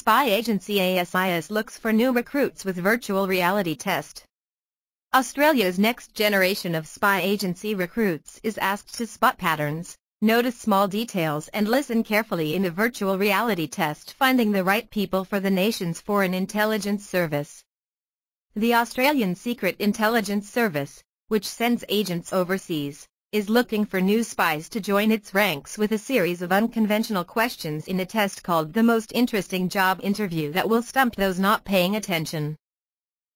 Spy agency ASIS looks for new recruits with virtual reality test. Australia's next generation of spy agency recruits is asked to spot patterns, notice small details and listen carefully in a virtual reality test finding the right people for the nation's foreign intelligence service. The Australian Secret Intelligence Service, which sends agents overseas, is looking for new spies to join its ranks with a series of unconventional questions in a test called the most interesting job interview that will stump those not paying attention.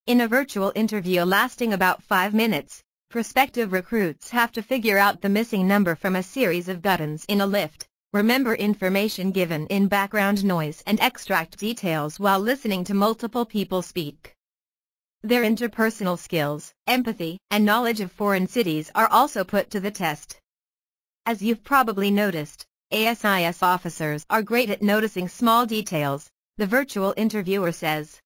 In a virtual interview lasting about five minutes, prospective recruits have to figure out the missing number from a series of buttons in a lift, remember information given in background noise and extract details while listening to multiple people speak. Their interpersonal skills, empathy, and knowledge of foreign cities are also put to the test. As you've probably noticed, ASIS officers are great at noticing small details, the virtual interviewer says.